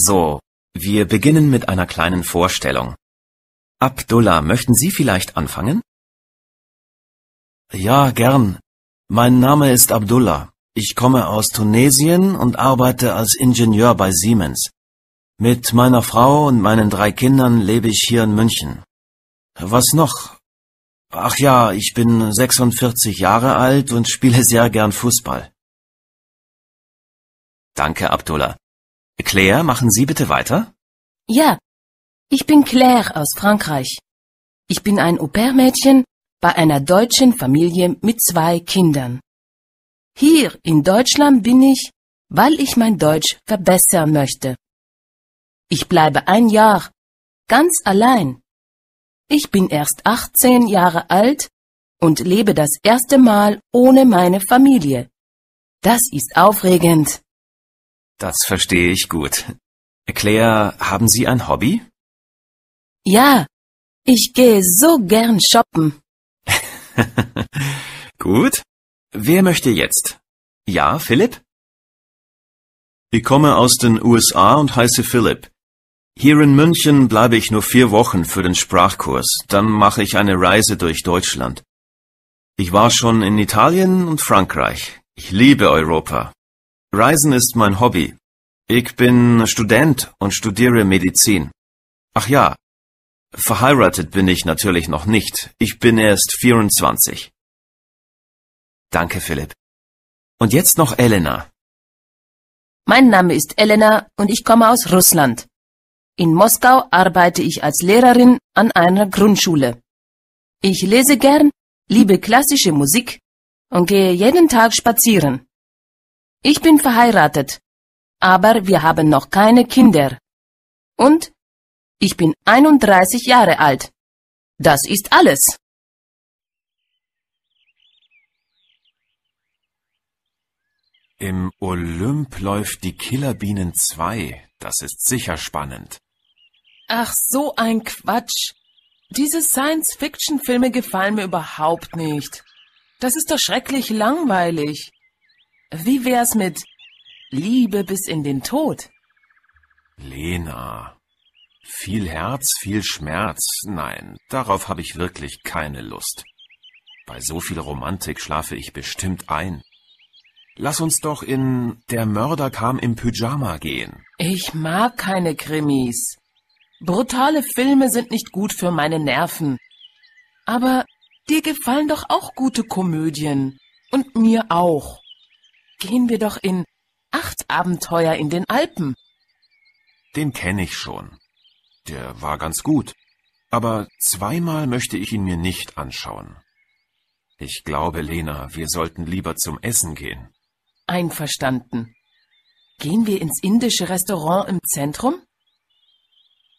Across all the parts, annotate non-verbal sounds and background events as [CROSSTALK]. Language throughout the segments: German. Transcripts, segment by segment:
So, wir beginnen mit einer kleinen Vorstellung. Abdullah, möchten Sie vielleicht anfangen? Ja, gern. Mein Name ist Abdullah. Ich komme aus Tunesien und arbeite als Ingenieur bei Siemens. Mit meiner Frau und meinen drei Kindern lebe ich hier in München. Was noch? Ach ja, ich bin 46 Jahre alt und spiele sehr gern Fußball. Danke, Abdullah. Claire, machen Sie bitte weiter? Ja, ich bin Claire aus Frankreich. Ich bin ein Au-pair-Mädchen bei einer deutschen Familie mit zwei Kindern. Hier in Deutschland bin ich, weil ich mein Deutsch verbessern möchte. Ich bleibe ein Jahr ganz allein. Ich bin erst 18 Jahre alt und lebe das erste Mal ohne meine Familie. Das ist aufregend. Das verstehe ich gut. Claire, haben Sie ein Hobby? Ja, ich gehe so gern shoppen. [LAUGHS] gut. Wer möchte jetzt? Ja, Philipp? Ich komme aus den USA und heiße Philipp. Hier in München bleibe ich nur vier Wochen für den Sprachkurs, dann mache ich eine Reise durch Deutschland. Ich war schon in Italien und Frankreich. Ich liebe Europa. Reisen ist mein Hobby. Ich bin Student und studiere Medizin. Ach ja, verheiratet bin ich natürlich noch nicht. Ich bin erst 24. Danke, Philipp. Und jetzt noch Elena. Mein Name ist Elena und ich komme aus Russland. In Moskau arbeite ich als Lehrerin an einer Grundschule. Ich lese gern, liebe klassische Musik und gehe jeden Tag spazieren. Ich bin verheiratet, aber wir haben noch keine Kinder. Und ich bin 31 Jahre alt. Das ist alles. Im Olymp läuft die Killerbienen 2. Das ist sicher spannend. Ach, so ein Quatsch. Diese Science-Fiction-Filme gefallen mir überhaupt nicht. Das ist doch schrecklich langweilig. Wie wär's mit Liebe bis in den Tod? Lena. Viel Herz, viel Schmerz. Nein, darauf habe ich wirklich keine Lust. Bei so viel Romantik schlafe ich bestimmt ein. Lass uns doch in Der Mörder kam im Pyjama gehen. Ich mag keine Krimis. Brutale Filme sind nicht gut für meine Nerven. Aber dir gefallen doch auch gute Komödien. Und mir auch gehen wir doch in Acht Abenteuer in den Alpen. Den kenne ich schon. Der war ganz gut. Aber zweimal möchte ich ihn mir nicht anschauen. Ich glaube, Lena, wir sollten lieber zum Essen gehen. Einverstanden. Gehen wir ins indische Restaurant im Zentrum?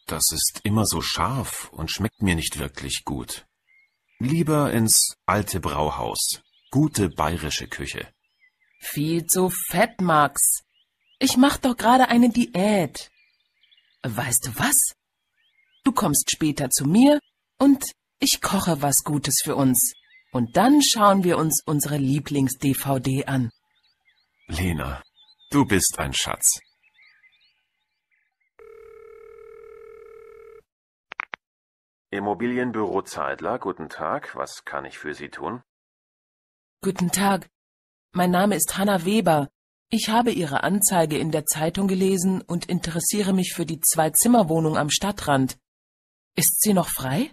Das ist immer so scharf und schmeckt mir nicht wirklich gut. Lieber ins alte Brauhaus. Gute bayerische Küche. Viel zu fett, Max. Ich mach doch gerade eine Diät. Weißt du was? Du kommst später zu mir und ich koche was Gutes für uns. Und dann schauen wir uns unsere Lieblings-DVD an. Lena, du bist ein Schatz. Immobilienbüro Zeidler, guten Tag. Was kann ich für Sie tun? Guten Tag. Mein Name ist Hanna Weber. Ich habe Ihre Anzeige in der Zeitung gelesen und interessiere mich für die Zwei-Zimmer-Wohnung am Stadtrand. Ist sie noch frei?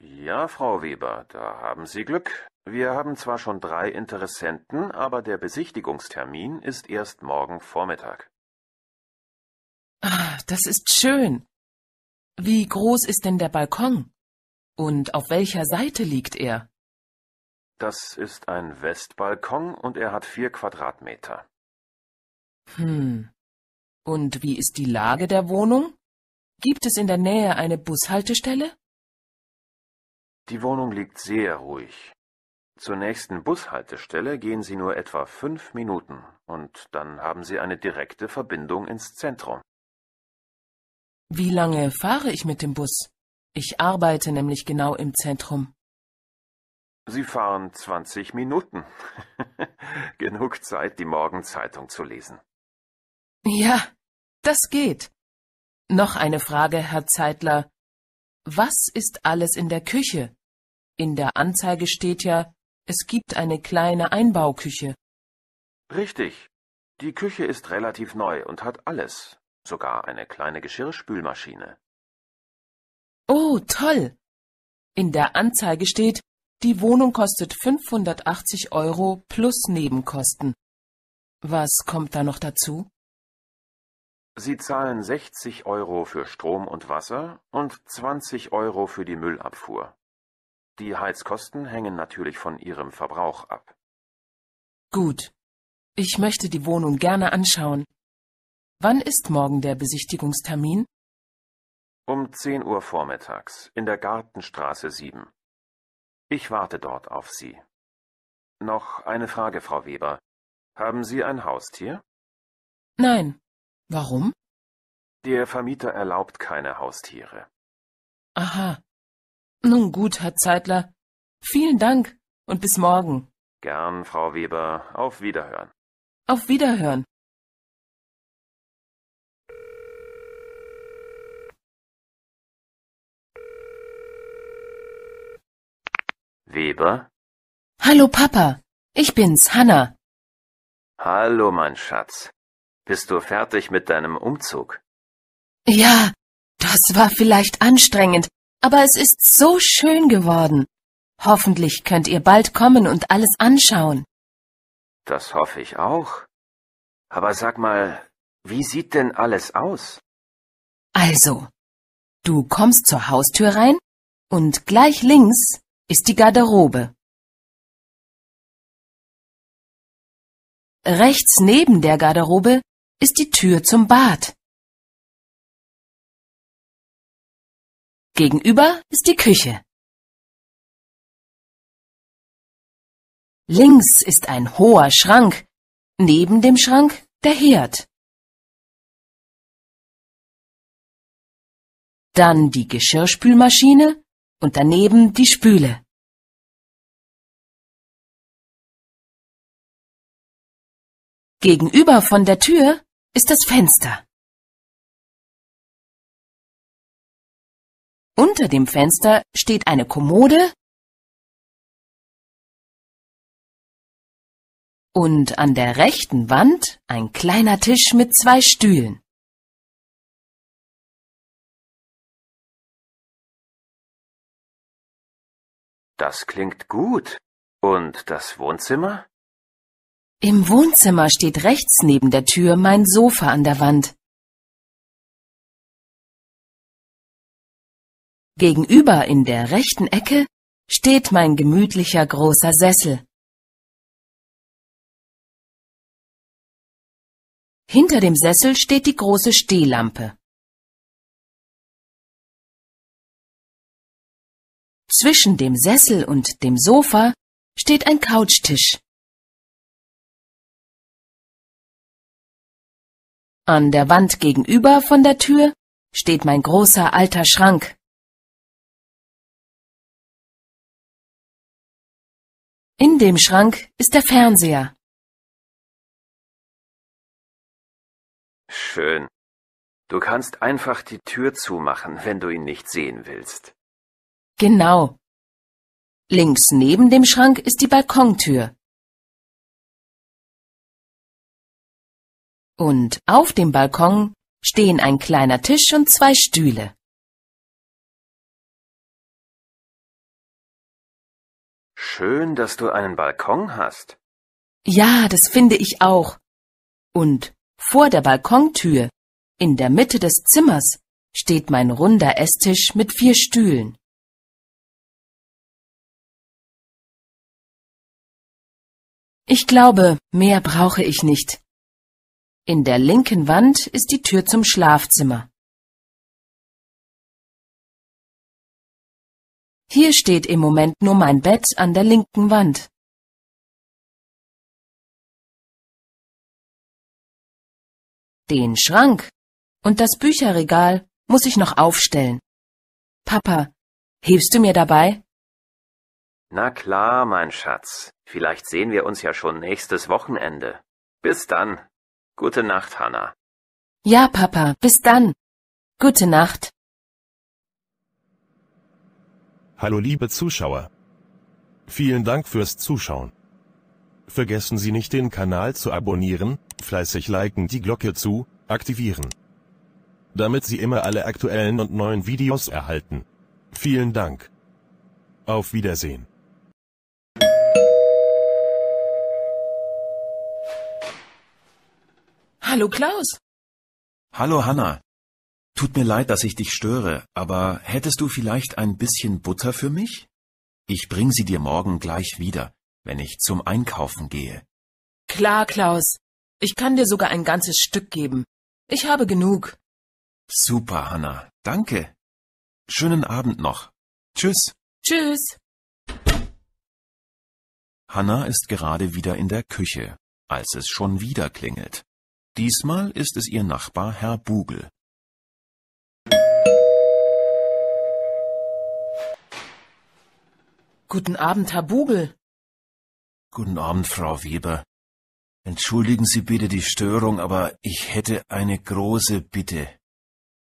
Ja, Frau Weber, da haben Sie Glück. Wir haben zwar schon drei Interessenten, aber der Besichtigungstermin ist erst morgen Vormittag. Ah, das ist schön. Wie groß ist denn der Balkon? Und auf welcher Seite liegt er? Das ist ein Westbalkon und er hat vier Quadratmeter. Hm. Und wie ist die Lage der Wohnung? Gibt es in der Nähe eine Bushaltestelle? Die Wohnung liegt sehr ruhig. Zur nächsten Bushaltestelle gehen Sie nur etwa fünf Minuten und dann haben Sie eine direkte Verbindung ins Zentrum. Wie lange fahre ich mit dem Bus? Ich arbeite nämlich genau im Zentrum. Sie fahren zwanzig Minuten. [LAUGHS] Genug Zeit, die Morgenzeitung zu lesen. Ja, das geht. Noch eine Frage, Herr Zeitler. Was ist alles in der Küche? In der Anzeige steht ja, es gibt eine kleine Einbauküche. Richtig. Die Küche ist relativ neu und hat alles, sogar eine kleine Geschirrspülmaschine. Oh, toll. In der Anzeige steht, die Wohnung kostet 580 Euro plus Nebenkosten. Was kommt da noch dazu? Sie zahlen 60 Euro für Strom und Wasser und 20 Euro für die Müllabfuhr. Die Heizkosten hängen natürlich von Ihrem Verbrauch ab. Gut. Ich möchte die Wohnung gerne anschauen. Wann ist morgen der Besichtigungstermin? Um 10 Uhr vormittags in der Gartenstraße 7. Ich warte dort auf Sie. Noch eine Frage, Frau Weber. Haben Sie ein Haustier? Nein. Warum? Der Vermieter erlaubt keine Haustiere. Aha. Nun gut, Herr Zeitler. Vielen Dank und bis morgen. Gern, Frau Weber. Auf Wiederhören. Auf Wiederhören. Weber? Hallo Papa, ich bin's, Hanna. Hallo, mein Schatz. Bist du fertig mit deinem Umzug? Ja, das war vielleicht anstrengend, aber es ist so schön geworden. Hoffentlich könnt ihr bald kommen und alles anschauen. Das hoffe ich auch. Aber sag mal, wie sieht denn alles aus? Also, du kommst zur Haustür rein und gleich links ist die Garderobe. Rechts neben der Garderobe ist die Tür zum Bad. Gegenüber ist die Küche. Links ist ein hoher Schrank, neben dem Schrank der Herd. Dann die Geschirrspülmaschine und daneben die Spüle. Gegenüber von der Tür ist das Fenster. Unter dem Fenster steht eine Kommode und an der rechten Wand ein kleiner Tisch mit zwei Stühlen. Das klingt gut. Und das Wohnzimmer? Im Wohnzimmer steht rechts neben der Tür mein Sofa an der Wand. Gegenüber in der rechten Ecke steht mein gemütlicher großer Sessel. Hinter dem Sessel steht die große Stehlampe. Zwischen dem Sessel und dem Sofa steht ein Couchtisch. An der Wand gegenüber von der Tür steht mein großer alter Schrank. In dem Schrank ist der Fernseher. Schön. Du kannst einfach die Tür zumachen, wenn du ihn nicht sehen willst. Genau. Links neben dem Schrank ist die Balkontür. Und auf dem Balkon stehen ein kleiner Tisch und zwei Stühle. Schön, dass du einen Balkon hast. Ja, das finde ich auch. Und vor der Balkontür, in der Mitte des Zimmers, steht mein runder Esstisch mit vier Stühlen. Ich glaube, mehr brauche ich nicht. In der linken Wand ist die Tür zum Schlafzimmer. Hier steht im Moment nur mein Bett an der linken Wand. Den Schrank und das Bücherregal muss ich noch aufstellen. Papa, hilfst du mir dabei? Na klar, mein Schatz. Vielleicht sehen wir uns ja schon nächstes Wochenende. Bis dann. Gute Nacht, Hanna. Ja, Papa, bis dann. Gute Nacht. Hallo liebe Zuschauer. Vielen Dank fürs Zuschauen. Vergessen Sie nicht den Kanal zu abonnieren, fleißig liken, die Glocke zu aktivieren. Damit Sie immer alle aktuellen und neuen Videos erhalten. Vielen Dank. Auf Wiedersehen. Hallo Klaus. Hallo Hanna. Tut mir leid, dass ich dich störe, aber hättest du vielleicht ein bisschen Butter für mich? Ich bring sie dir morgen gleich wieder, wenn ich zum Einkaufen gehe. Klar, Klaus. Ich kann dir sogar ein ganzes Stück geben. Ich habe genug. Super, Hanna. Danke. Schönen Abend noch. Tschüss. Tschüss. Hanna ist gerade wieder in der Küche, als es schon wieder klingelt. Diesmal ist es Ihr Nachbar Herr Bugel. Guten Abend, Herr Bugel. Guten Abend, Frau Weber. Entschuldigen Sie bitte die Störung, aber ich hätte eine große Bitte.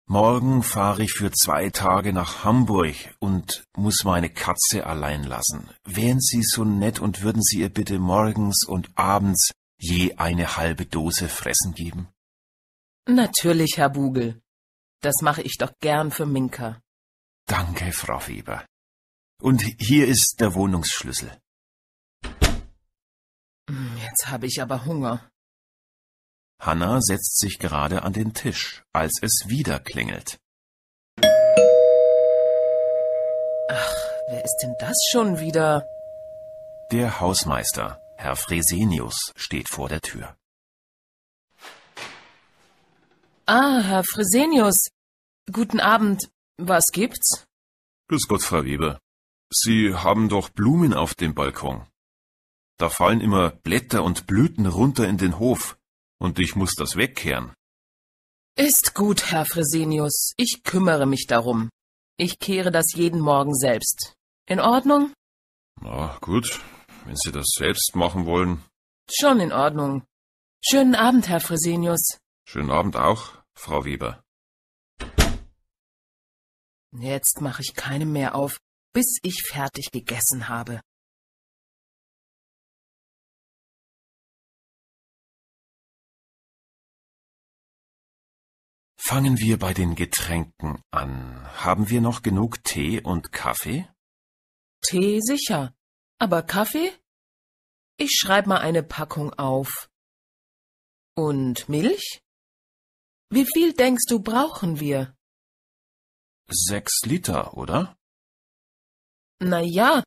Morgen fahre ich für zwei Tage nach Hamburg und muss meine Katze allein lassen. Wären Sie so nett und würden Sie ihr bitte morgens und abends je eine halbe Dose fressen geben? Natürlich, Herr Bugel. Das mache ich doch gern für Minka. Danke, Frau Weber. Und hier ist der Wohnungsschlüssel. Hm, jetzt habe ich aber Hunger. Hanna setzt sich gerade an den Tisch, als es wieder klingelt. Ach, wer ist denn das schon wieder? Der Hausmeister. Herr Fresenius steht vor der Tür. Ah, Herr Fresenius. Guten Abend. Was gibt's? Grüß Gott, Frau Weber. Sie haben doch Blumen auf dem Balkon. Da fallen immer Blätter und Blüten runter in den Hof, und ich muss das wegkehren. Ist gut, Herr Fresenius. Ich kümmere mich darum. Ich kehre das jeden Morgen selbst. In Ordnung? Na gut, wenn Sie das selbst machen wollen. Schon in Ordnung. Schönen Abend, Herr Fresenius. Schönen Abend auch, Frau Weber. Jetzt mache ich keinem mehr auf, bis ich fertig gegessen habe. Fangen wir bei den Getränken an. Haben wir noch genug Tee und Kaffee? Tee sicher. Aber Kaffee? Ich schreib mal eine Packung auf. Und Milch? Wie viel denkst du brauchen wir? Sechs Liter, oder? Na ja,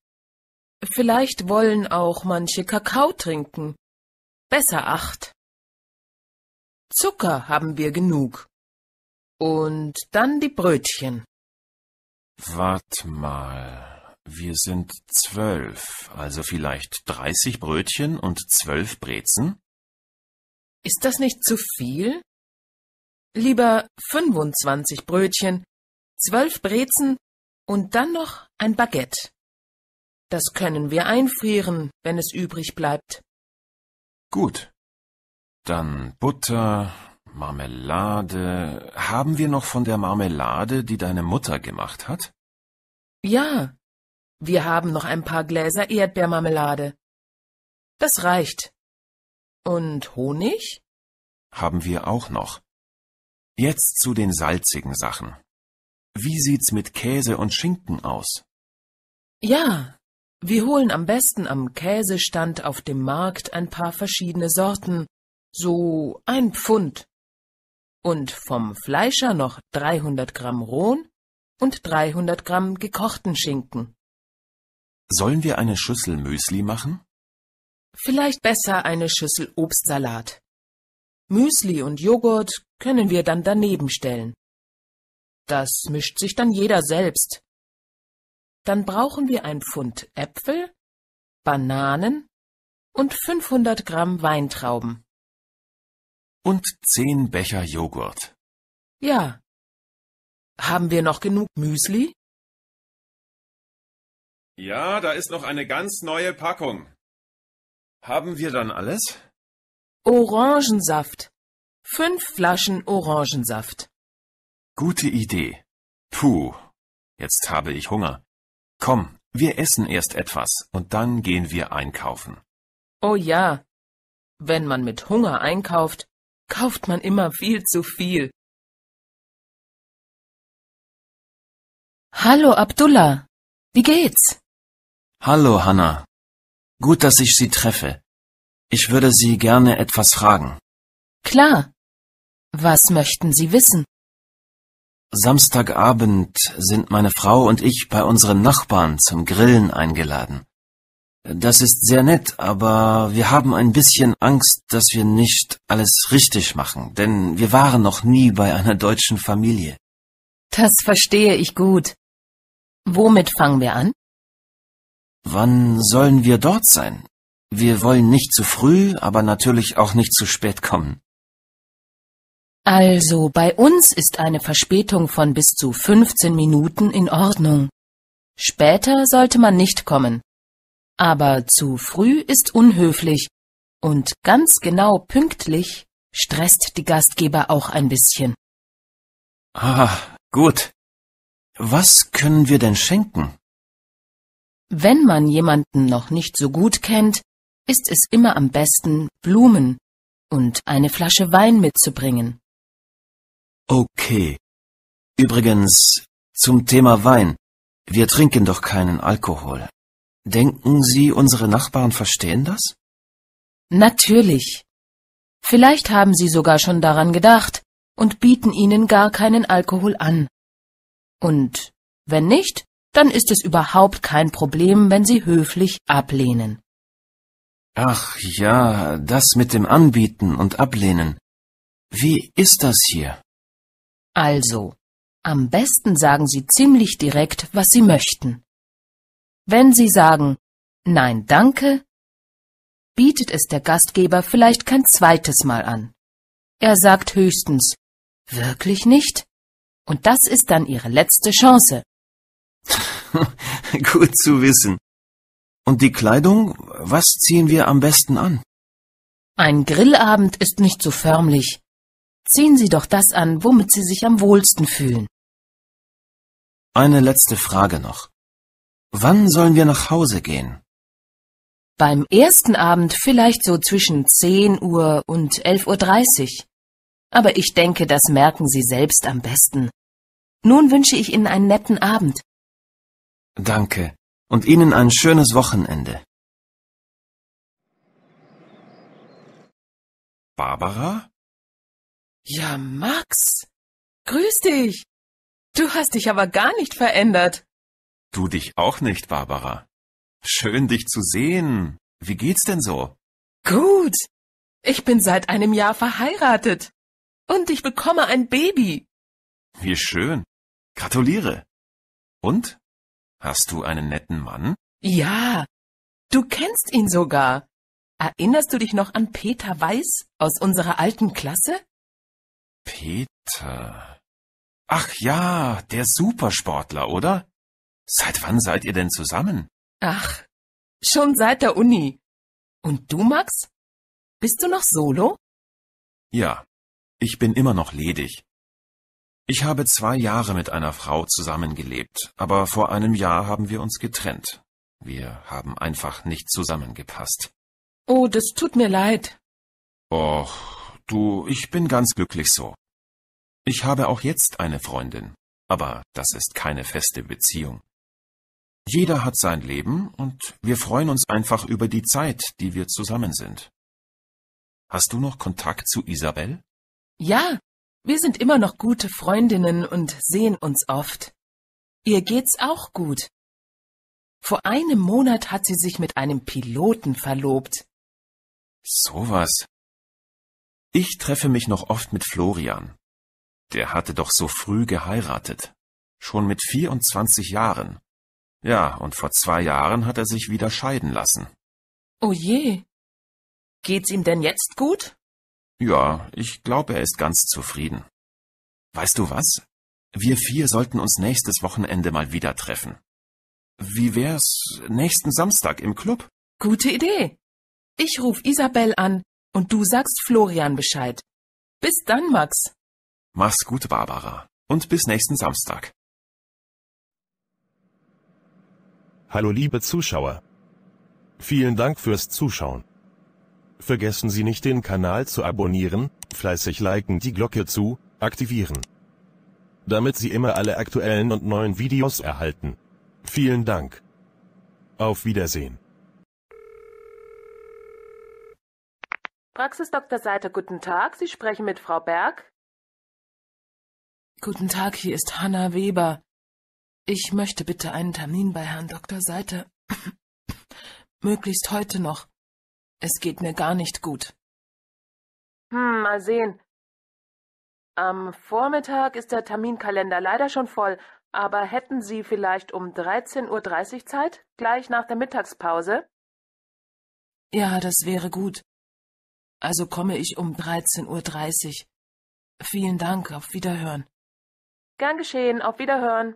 vielleicht wollen auch manche Kakao trinken. Besser acht. Zucker haben wir genug. Und dann die Brötchen. Wart mal. Wir sind zwölf, also vielleicht dreißig Brötchen und zwölf Brezen? Ist das nicht zu viel? Lieber fünfundzwanzig Brötchen, zwölf Brezen und dann noch ein Baguette. Das können wir einfrieren, wenn es übrig bleibt. Gut. Dann Butter, Marmelade. Haben wir noch von der Marmelade, die deine Mutter gemacht hat? Ja, wir haben noch ein paar Gläser Erdbeermarmelade. Das reicht. Und Honig? Haben wir auch noch. Jetzt zu den salzigen Sachen. Wie sieht's mit Käse und Schinken aus? Ja, wir holen am besten am Käsestand auf dem Markt ein paar verschiedene Sorten, so ein Pfund. Und vom Fleischer noch 300 Gramm Rohn und 300 Gramm gekochten Schinken. Sollen wir eine Schüssel Müsli machen? Vielleicht besser eine Schüssel Obstsalat. Müsli und Joghurt können wir dann daneben stellen. Das mischt sich dann jeder selbst. Dann brauchen wir ein Pfund Äpfel, Bananen und 500 Gramm Weintrauben. Und zehn Becher Joghurt. Ja. Haben wir noch genug Müsli? Ja, da ist noch eine ganz neue Packung. Haben wir dann alles? Orangensaft. Fünf Flaschen Orangensaft. Gute Idee. Puh, jetzt habe ich Hunger. Komm, wir essen erst etwas und dann gehen wir einkaufen. Oh ja. Wenn man mit Hunger einkauft, kauft man immer viel zu viel. Hallo Abdullah, wie geht's? Hallo Hanna. Gut, dass ich Sie treffe. Ich würde Sie gerne etwas fragen. Klar. Was möchten Sie wissen? Samstagabend sind meine Frau und ich bei unseren Nachbarn zum Grillen eingeladen. Das ist sehr nett, aber wir haben ein bisschen Angst, dass wir nicht alles richtig machen, denn wir waren noch nie bei einer deutschen Familie. Das verstehe ich gut. Womit fangen wir an? Wann sollen wir dort sein? Wir wollen nicht zu früh, aber natürlich auch nicht zu spät kommen. Also, bei uns ist eine Verspätung von bis zu 15 Minuten in Ordnung. Später sollte man nicht kommen. Aber zu früh ist unhöflich und ganz genau pünktlich stresst die Gastgeber auch ein bisschen. Ah, gut. Was können wir denn schenken? Wenn man jemanden noch nicht so gut kennt, ist es immer am besten, Blumen und eine Flasche Wein mitzubringen. Okay. Übrigens, zum Thema Wein. Wir trinken doch keinen Alkohol. Denken Sie, unsere Nachbarn verstehen das? Natürlich. Vielleicht haben Sie sogar schon daran gedacht und bieten Ihnen gar keinen Alkohol an. Und wenn nicht, dann ist es überhaupt kein Problem, wenn Sie höflich ablehnen. Ach ja, das mit dem Anbieten und Ablehnen. Wie ist das hier? Also, am besten sagen Sie ziemlich direkt, was Sie möchten. Wenn Sie sagen, nein, danke, bietet es der Gastgeber vielleicht kein zweites Mal an. Er sagt höchstens, wirklich nicht? Und das ist dann Ihre letzte Chance. [LAUGHS] Gut zu wissen. Und die Kleidung, was ziehen wir am besten an? Ein Grillabend ist nicht so förmlich. Ziehen Sie doch das an, womit Sie sich am wohlsten fühlen. Eine letzte Frage noch. Wann sollen wir nach Hause gehen? Beim ersten Abend vielleicht so zwischen 10 Uhr und 11.30 Uhr. Aber ich denke, das merken Sie selbst am besten. Nun wünsche ich Ihnen einen netten Abend. Danke und Ihnen ein schönes Wochenende. Barbara? Ja, Max. Grüß dich. Du hast dich aber gar nicht verändert. Du dich auch nicht, Barbara. Schön dich zu sehen. Wie geht's denn so? Gut. Ich bin seit einem Jahr verheiratet. Und ich bekomme ein Baby. Wie schön. Gratuliere. Und? Hast du einen netten Mann? Ja, du kennst ihn sogar. Erinnerst du dich noch an Peter Weiß aus unserer alten Klasse? Peter. Ach ja, der Supersportler, oder? Seit wann seid ihr denn zusammen? Ach, schon seit der Uni. Und du, Max? Bist du noch solo? Ja, ich bin immer noch ledig. Ich habe zwei Jahre mit einer Frau zusammengelebt, aber vor einem Jahr haben wir uns getrennt. Wir haben einfach nicht zusammengepasst. Oh, das tut mir leid. Och, du, ich bin ganz glücklich so. Ich habe auch jetzt eine Freundin, aber das ist keine feste Beziehung. Jeder hat sein Leben und wir freuen uns einfach über die Zeit, die wir zusammen sind. Hast du noch Kontakt zu Isabel? Ja, wir sind immer noch gute Freundinnen und sehen uns oft. Ihr geht's auch gut. Vor einem Monat hat sie sich mit einem Piloten verlobt. Sowas. Ich treffe mich noch oft mit Florian. Der hatte doch so früh geheiratet. Schon mit 24 Jahren. Ja, und vor zwei Jahren hat er sich wieder scheiden lassen. Oh je. Geht's ihm denn jetzt gut? Ja, ich glaube, er ist ganz zufrieden. Weißt du was? Wir vier sollten uns nächstes Wochenende mal wieder treffen. Wie wär's nächsten Samstag im Club? Gute Idee. Ich ruf Isabel an und du sagst Florian Bescheid. Bis dann, Max. Mach's gut, Barbara. Und bis nächsten Samstag. Hallo liebe Zuschauer. Vielen Dank fürs Zuschauen. Vergessen Sie nicht den Kanal zu abonnieren, fleißig liken die Glocke zu, aktivieren. Damit Sie immer alle aktuellen und neuen Videos erhalten. Vielen Dank. Auf Wiedersehen. Praxis Dr. Seiter, guten Tag. Sie sprechen mit Frau Berg. Guten Tag, hier ist Hanna Weber. Ich möchte bitte einen Termin bei Herrn Dr. Seiter. [COUGHS] Möglichst heute noch. Es geht mir gar nicht gut. Hm, mal sehen. Am Vormittag ist der Terminkalender leider schon voll, aber hätten Sie vielleicht um 13.30 Uhr Zeit, gleich nach der Mittagspause? Ja, das wäre gut. Also komme ich um 13.30 Uhr. Vielen Dank, auf Wiederhören. Gern geschehen, auf Wiederhören.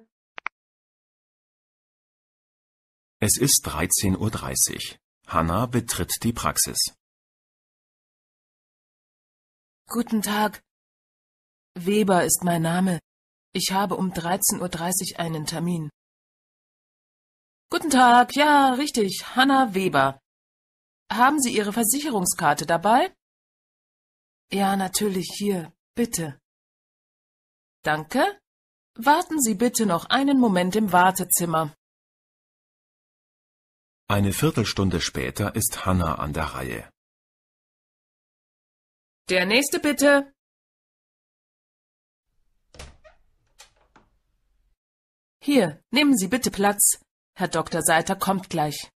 Es ist 13.30 Uhr. Hanna betritt die Praxis. Guten Tag. Weber ist mein Name. Ich habe um 13.30 Uhr einen Termin. Guten Tag, ja, richtig, Hanna Weber. Haben Sie Ihre Versicherungskarte dabei? Ja, natürlich, hier, bitte. Danke. Warten Sie bitte noch einen Moment im Wartezimmer. Eine Viertelstunde später ist Hanna an der Reihe. Der nächste bitte. Hier, nehmen Sie bitte Platz. Herr Dr. Seiter kommt gleich.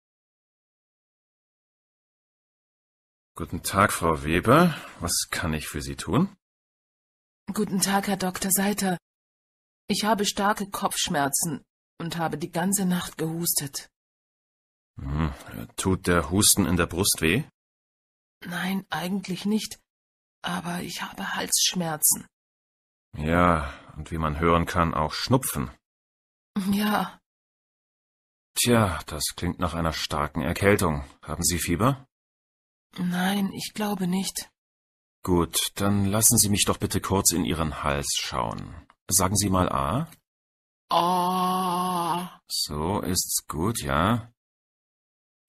Guten Tag, Frau Weber. Was kann ich für Sie tun? Guten Tag, Herr Dr. Seiter. Ich habe starke Kopfschmerzen und habe die ganze Nacht gehustet. Hm, tut der Husten in der Brust weh? Nein, eigentlich nicht. Aber ich habe Halsschmerzen. Ja, und wie man hören kann, auch Schnupfen. Ja. Tja, das klingt nach einer starken Erkältung. Haben Sie Fieber? Nein, ich glaube nicht. Gut, dann lassen Sie mich doch bitte kurz in Ihren Hals schauen. Sagen Sie mal A. Ah. Oh. So ist's gut, ja.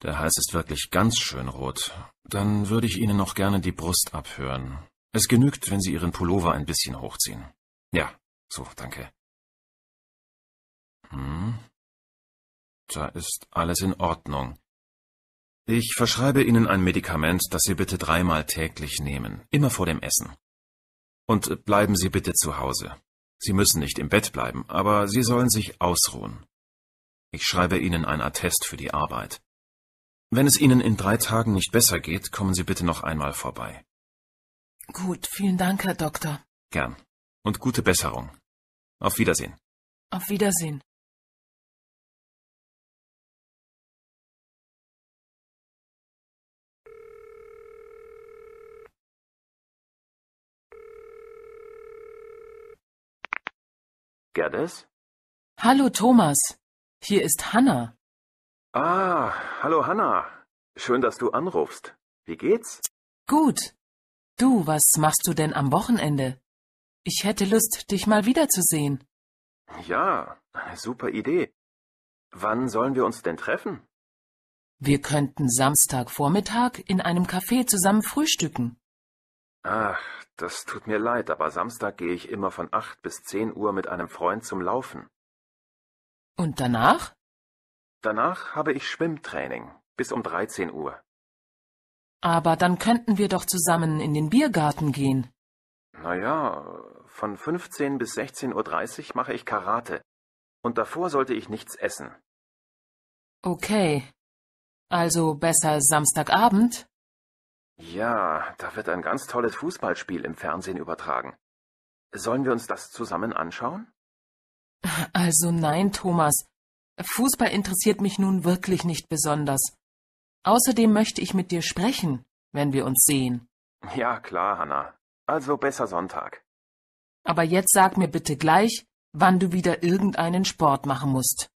Der Hals ist wirklich ganz schön rot. Dann würde ich Ihnen noch gerne die Brust abhören. Es genügt, wenn Sie Ihren Pullover ein bisschen hochziehen. Ja, so, danke. Hm. Da ist alles in Ordnung. Ich verschreibe Ihnen ein Medikament, das Sie bitte dreimal täglich nehmen, immer vor dem Essen. Und bleiben Sie bitte zu Hause. Sie müssen nicht im Bett bleiben, aber Sie sollen sich ausruhen. Ich schreibe Ihnen ein Attest für die Arbeit. Wenn es Ihnen in drei Tagen nicht besser geht, kommen Sie bitte noch einmal vorbei. Gut, vielen Dank, Herr Doktor. Gern. Und gute Besserung. Auf Wiedersehen. Auf Wiedersehen. Gerdes? Hallo Thomas, hier ist Hannah. Ah, hallo Hanna. Schön, dass du anrufst. Wie geht's? Gut. Du, was machst du denn am Wochenende? Ich hätte Lust, dich mal wiederzusehen. Ja, eine super Idee. Wann sollen wir uns denn treffen? Wir könnten Samstagvormittag in einem Café zusammen frühstücken. Ach, das tut mir leid, aber Samstag gehe ich immer von acht bis zehn Uhr mit einem Freund zum Laufen. Und danach? Danach habe ich Schwimmtraining bis um 13 Uhr. Aber dann könnten wir doch zusammen in den Biergarten gehen. Na ja, von 15 bis 16.30 Uhr mache ich Karate. Und davor sollte ich nichts essen. Okay. Also besser Samstagabend? Ja, da wird ein ganz tolles Fußballspiel im Fernsehen übertragen. Sollen wir uns das zusammen anschauen? Also nein, Thomas. Fußball interessiert mich nun wirklich nicht besonders. Außerdem möchte ich mit dir sprechen, wenn wir uns sehen. Ja, klar, Hanna. Also besser Sonntag. Aber jetzt sag mir bitte gleich, wann du wieder irgendeinen Sport machen musst.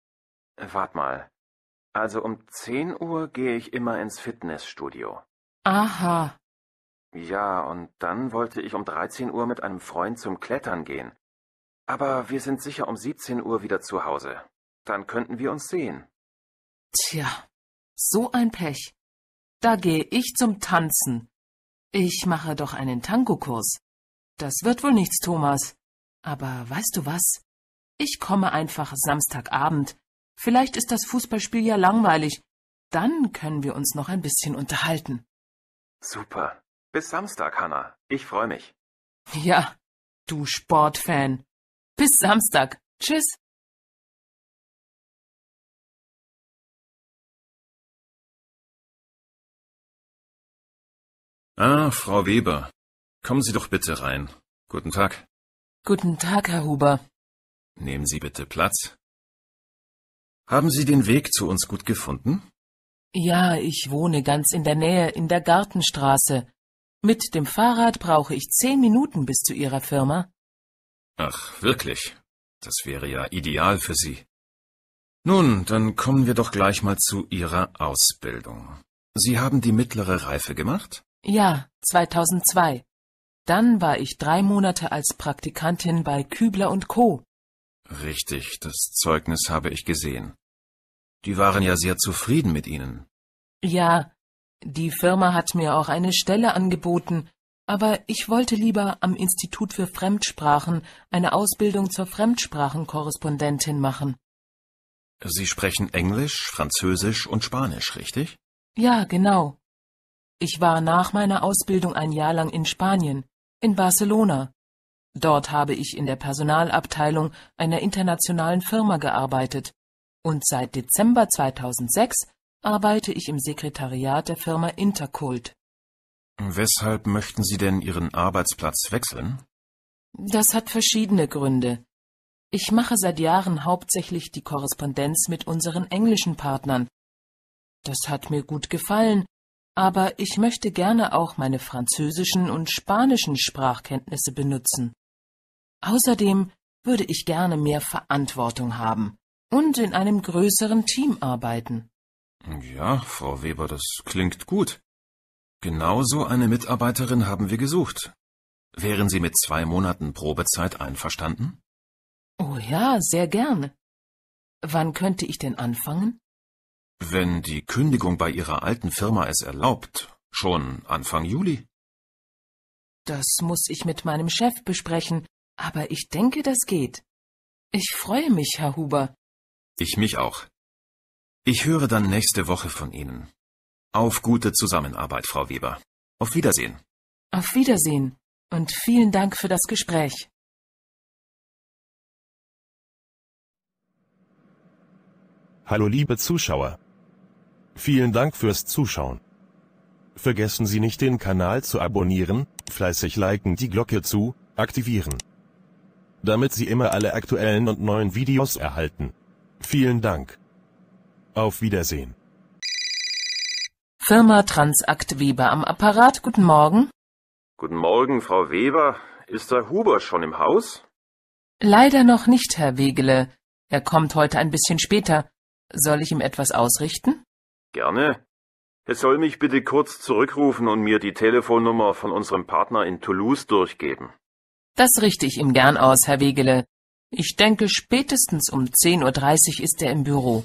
Wart mal. Also um 10 Uhr gehe ich immer ins Fitnessstudio. Aha. Ja, und dann wollte ich um 13 Uhr mit einem Freund zum Klettern gehen. Aber wir sind sicher um 17 Uhr wieder zu Hause. Dann könnten wir uns sehen. Tja, so ein Pech. Da gehe ich zum Tanzen. Ich mache doch einen Tango-Kurs. Das wird wohl nichts, Thomas. Aber weißt du was? Ich komme einfach Samstagabend. Vielleicht ist das Fußballspiel ja langweilig. Dann können wir uns noch ein bisschen unterhalten. Super. Bis Samstag, Hanna. Ich freue mich. Ja, du Sportfan. Bis Samstag. Tschüss. Ah, Frau Weber. Kommen Sie doch bitte rein. Guten Tag. Guten Tag, Herr Huber. Nehmen Sie bitte Platz. Haben Sie den Weg zu uns gut gefunden? Ja, ich wohne ganz in der Nähe, in der Gartenstraße. Mit dem Fahrrad brauche ich zehn Minuten bis zu Ihrer Firma. Ach, wirklich? Das wäre ja ideal für Sie. Nun, dann kommen wir doch gleich mal zu Ihrer Ausbildung. Sie haben die mittlere Reife gemacht? Ja, 2002. Dann war ich drei Monate als Praktikantin bei Kübler und Co. Richtig, das Zeugnis habe ich gesehen. Die waren ja sehr zufrieden mit Ihnen. Ja, die Firma hat mir auch eine Stelle angeboten, aber ich wollte lieber am Institut für Fremdsprachen eine Ausbildung zur Fremdsprachenkorrespondentin machen. Sie sprechen Englisch, Französisch und Spanisch, richtig? Ja, genau. Ich war nach meiner Ausbildung ein Jahr lang in Spanien, in Barcelona. Dort habe ich in der Personalabteilung einer internationalen Firma gearbeitet und seit Dezember 2006 arbeite ich im Sekretariat der Firma Interkult. Weshalb möchten Sie denn Ihren Arbeitsplatz wechseln? Das hat verschiedene Gründe. Ich mache seit Jahren hauptsächlich die Korrespondenz mit unseren englischen Partnern. Das hat mir gut gefallen aber ich möchte gerne auch meine französischen und spanischen Sprachkenntnisse benutzen. Außerdem würde ich gerne mehr Verantwortung haben und in einem größeren Team arbeiten. Ja, Frau Weber, das klingt gut. Genauso eine Mitarbeiterin haben wir gesucht. Wären Sie mit zwei Monaten Probezeit einverstanden? Oh ja, sehr gerne. Wann könnte ich denn anfangen? Wenn die Kündigung bei Ihrer alten Firma es erlaubt, schon Anfang Juli? Das muss ich mit meinem Chef besprechen, aber ich denke, das geht. Ich freue mich, Herr Huber. Ich mich auch. Ich höre dann nächste Woche von Ihnen. Auf gute Zusammenarbeit, Frau Weber. Auf Wiedersehen. Auf Wiedersehen und vielen Dank für das Gespräch. Hallo liebe Zuschauer. Vielen Dank fürs Zuschauen. Vergessen Sie nicht den Kanal zu abonnieren, fleißig liken die Glocke zu, aktivieren. Damit Sie immer alle aktuellen und neuen Videos erhalten. Vielen Dank. Auf Wiedersehen. Firma Transakt Weber am Apparat. Guten Morgen. Guten Morgen, Frau Weber. Ist der Huber schon im Haus? Leider noch nicht, Herr Wegele. Er kommt heute ein bisschen später. Soll ich ihm etwas ausrichten? Gerne. Er soll mich bitte kurz zurückrufen und mir die Telefonnummer von unserem Partner in Toulouse durchgeben. Das richte ich ihm gern aus, Herr Wegele. Ich denke, spätestens um 10.30 Uhr ist er im Büro.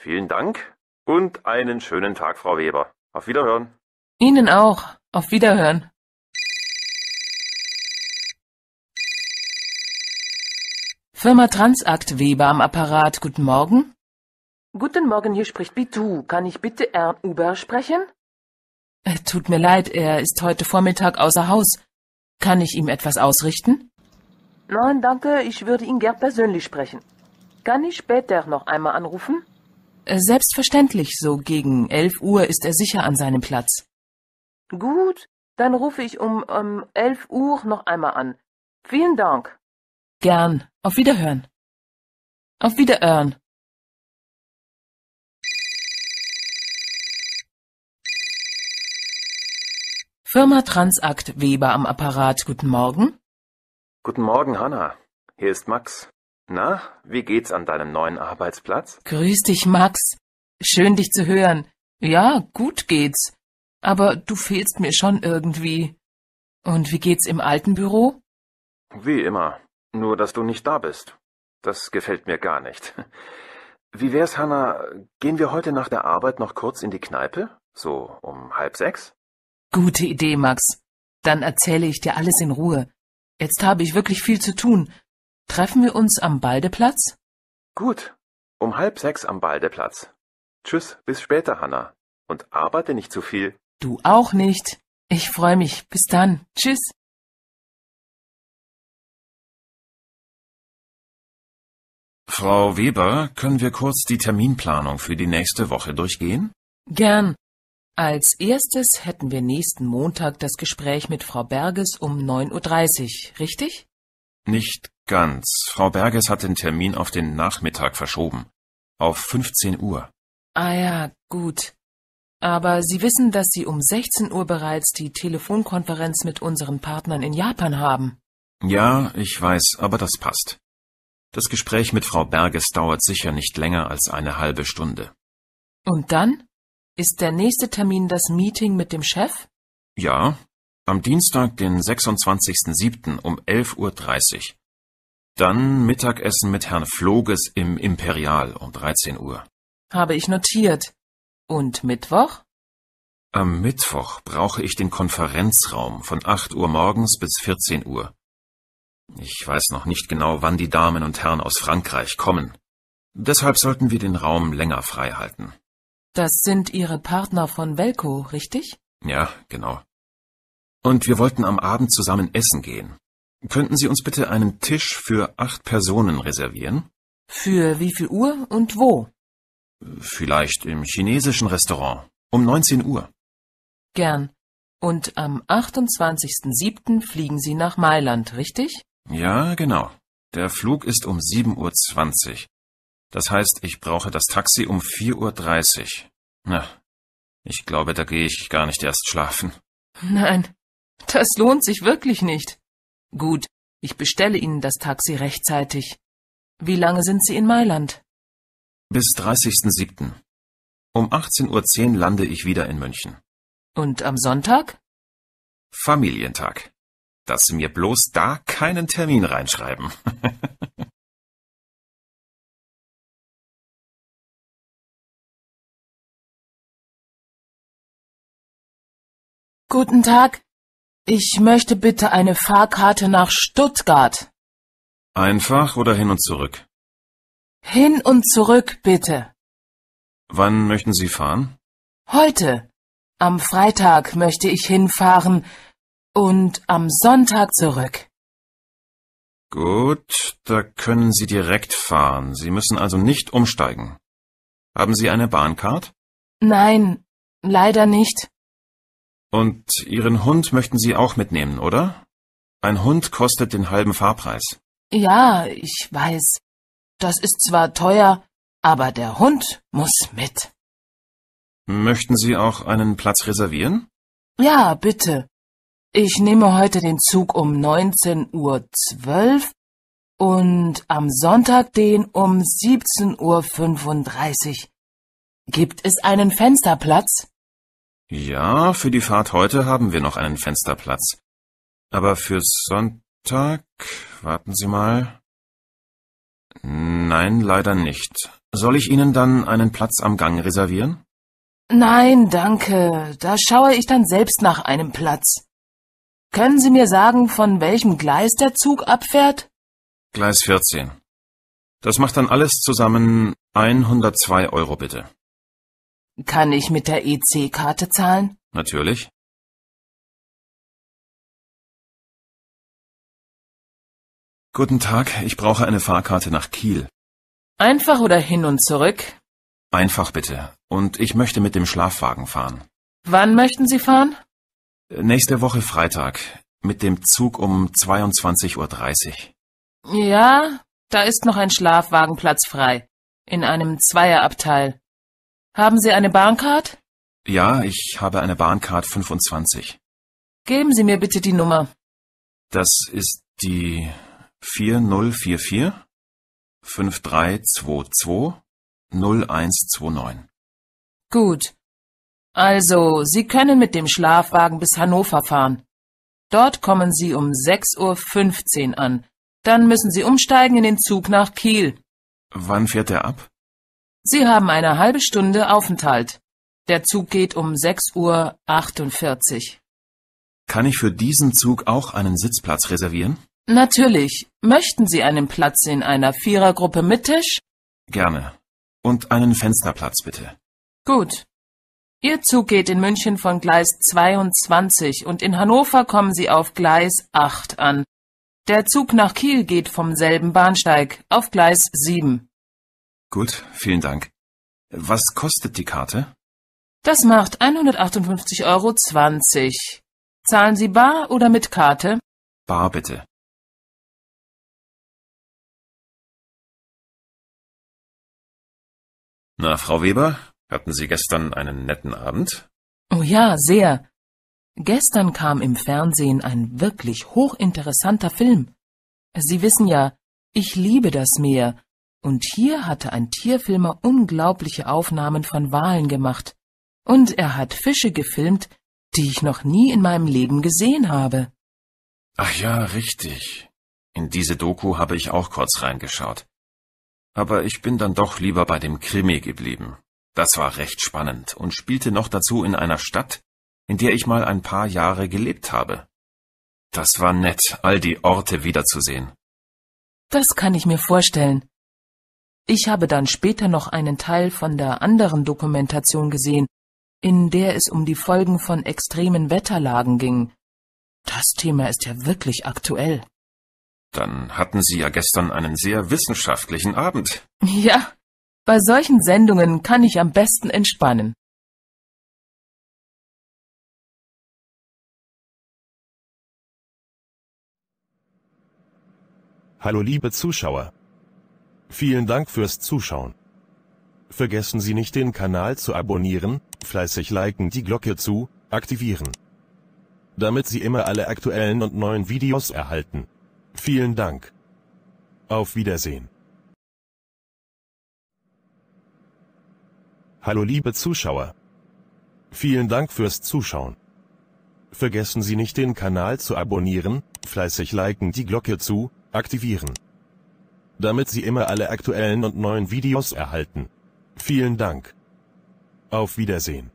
Vielen Dank und einen schönen Tag, Frau Weber. Auf Wiederhören. Ihnen auch. Auf Wiederhören. Firma Transakt Weber am Apparat. Guten Morgen. Guten Morgen, hier spricht Bitu. Kann ich bitte Herrn Uber sprechen? Äh, tut mir leid, er ist heute Vormittag außer Haus. Kann ich ihm etwas ausrichten? Nein, danke, ich würde ihn gern persönlich sprechen. Kann ich später noch einmal anrufen? Äh, selbstverständlich, so gegen elf Uhr ist er sicher an seinem Platz. Gut, dann rufe ich um, um Uhr noch einmal an. Vielen Dank. Gern. Auf Wiederhören. Auf Wiederhören. Firma Transakt Weber am Apparat. Guten Morgen. Guten Morgen, Hanna. Hier ist Max. Na, wie geht's an deinem neuen Arbeitsplatz? Grüß dich, Max. Schön, dich zu hören. Ja, gut geht's. Aber du fehlst mir schon irgendwie. Und wie geht's im alten Büro? Wie immer. Nur, dass du nicht da bist. Das gefällt mir gar nicht. [LAUGHS] Wie wär's, Hanna, gehen wir heute nach der Arbeit noch kurz in die Kneipe? So um halb sechs? Gute Idee, Max. Dann erzähle ich dir alles in Ruhe. Jetzt habe ich wirklich viel zu tun. Treffen wir uns am Baldeplatz? Gut. Um halb sechs am Baldeplatz. Tschüss, bis später, Hanna. Und arbeite nicht zu viel. Du auch nicht. Ich freue mich. Bis dann. Tschüss. Frau Weber, können wir kurz die Terminplanung für die nächste Woche durchgehen? Gern. Als erstes hätten wir nächsten Montag das Gespräch mit Frau Berges um 9.30 Uhr, richtig? Nicht ganz. Frau Berges hat den Termin auf den Nachmittag verschoben. Auf 15 Uhr. Ah ja, gut. Aber Sie wissen, dass Sie um 16 Uhr bereits die Telefonkonferenz mit unseren Partnern in Japan haben. Ja, ich weiß, aber das passt. Das Gespräch mit Frau Berges dauert sicher nicht länger als eine halbe Stunde. Und dann? Ist der nächste Termin das Meeting mit dem Chef? Ja, am Dienstag, den 26.07. um 11.30 Uhr. Dann Mittagessen mit Herrn Floges im Imperial um 13 Uhr. Habe ich notiert. Und Mittwoch? Am Mittwoch brauche ich den Konferenzraum von 8 Uhr morgens bis 14 Uhr. Ich weiß noch nicht genau, wann die Damen und Herren aus Frankreich kommen. Deshalb sollten wir den Raum länger frei halten. Das sind Ihre Partner von Velco, richtig? Ja, genau. Und wir wollten am Abend zusammen essen gehen. Könnten Sie uns bitte einen Tisch für acht Personen reservieren? Für wie viel Uhr und wo? Vielleicht im chinesischen Restaurant, um 19 Uhr. Gern. Und am 28.07. fliegen Sie nach Mailand, richtig? Ja, genau. Der Flug ist um 7.20 Uhr. Das heißt, ich brauche das Taxi um 4.30 Uhr. Na, ich glaube, da gehe ich gar nicht erst schlafen. Nein, das lohnt sich wirklich nicht. Gut, ich bestelle Ihnen das Taxi rechtzeitig. Wie lange sind Sie in Mailand? Bis 30.07. Um 18.10 Uhr lande ich wieder in München. Und am Sonntag? Familientag. Dass Sie mir bloß da keinen Termin reinschreiben. [LAUGHS] Guten Tag. Ich möchte bitte eine Fahrkarte nach Stuttgart. Einfach oder hin und zurück? Hin und zurück, bitte. Wann möchten Sie fahren? Heute. Am Freitag möchte ich hinfahren und am Sonntag zurück. Gut, da können Sie direkt fahren. Sie müssen also nicht umsteigen. Haben Sie eine Bahncard? Nein, leider nicht. Und Ihren Hund möchten Sie auch mitnehmen, oder? Ein Hund kostet den halben Fahrpreis. Ja, ich weiß. Das ist zwar teuer, aber der Hund muss mit. Möchten Sie auch einen Platz reservieren? Ja, bitte. Ich nehme heute den Zug um 19.12 Uhr und am Sonntag den um 17.35 Uhr. Gibt es einen Fensterplatz? Ja, für die Fahrt heute haben wir noch einen Fensterplatz. Aber für Sonntag, warten Sie mal. Nein, leider nicht. Soll ich Ihnen dann einen Platz am Gang reservieren? Nein, danke. Da schaue ich dann selbst nach einem Platz. Können Sie mir sagen, von welchem Gleis der Zug abfährt? Gleis 14. Das macht dann alles zusammen 102 Euro bitte. Kann ich mit der EC-Karte zahlen? Natürlich. Guten Tag, ich brauche eine Fahrkarte nach Kiel. Einfach oder hin und zurück? Einfach bitte. Und ich möchte mit dem Schlafwagen fahren. Wann möchten Sie fahren? Nächste Woche Freitag. Mit dem Zug um 22.30 Uhr. Ja, da ist noch ein Schlafwagenplatz frei. In einem Zweierabteil. Haben Sie eine Bahncard? Ja, ich habe eine Bahncard 25. Geben Sie mir bitte die Nummer. Das ist die 4044 5322 0129. Gut. Also, Sie können mit dem Schlafwagen bis Hannover fahren. Dort kommen Sie um 6.15 Uhr an. Dann müssen Sie umsteigen in den Zug nach Kiel. Wann fährt er ab? Sie haben eine halbe Stunde Aufenthalt. Der Zug geht um 6.48 Uhr. Kann ich für diesen Zug auch einen Sitzplatz reservieren? Natürlich. Möchten Sie einen Platz in einer Vierergruppe mit Tisch? Gerne. Und einen Fensterplatz bitte. Gut. Ihr Zug geht in München von Gleis 22 und in Hannover kommen Sie auf Gleis 8 an. Der Zug nach Kiel geht vom selben Bahnsteig auf Gleis 7. Gut, vielen Dank. Was kostet die Karte? Das macht 158,20 Euro. Zahlen Sie bar oder mit Karte? Bar bitte. Na, Frau Weber, hatten Sie gestern einen netten Abend? Oh ja, sehr. Gestern kam im Fernsehen ein wirklich hochinteressanter Film. Sie wissen ja, ich liebe das Meer und hier hatte ein Tierfilmer unglaubliche Aufnahmen von Walen gemacht. Und er hat Fische gefilmt, die ich noch nie in meinem Leben gesehen habe. Ach ja, richtig. In diese Doku habe ich auch kurz reingeschaut. Aber ich bin dann doch lieber bei dem Krimi geblieben. Das war recht spannend und spielte noch dazu in einer Stadt, in der ich mal ein paar Jahre gelebt habe. Das war nett, all die Orte wiederzusehen. Das kann ich mir vorstellen. Ich habe dann später noch einen Teil von der anderen Dokumentation gesehen, in der es um die Folgen von extremen Wetterlagen ging. Das Thema ist ja wirklich aktuell. Dann hatten Sie ja gestern einen sehr wissenschaftlichen Abend. [LAUGHS] Ja, bei solchen Sendungen kann ich am besten entspannen. Hallo liebe Zuschauer. Vielen Dank fürs Zuschauen. Vergessen Sie nicht den Kanal zu abonnieren, fleißig liken die Glocke zu, aktivieren. Damit Sie immer alle aktuellen und neuen Videos erhalten. Vielen Dank. Auf Wiedersehen. Hallo liebe Zuschauer. Vielen Dank fürs Zuschauen. Vergessen Sie nicht den Kanal zu abonnieren, fleißig liken die Glocke zu, aktivieren damit Sie immer alle aktuellen und neuen Videos erhalten. Vielen Dank. Auf Wiedersehen.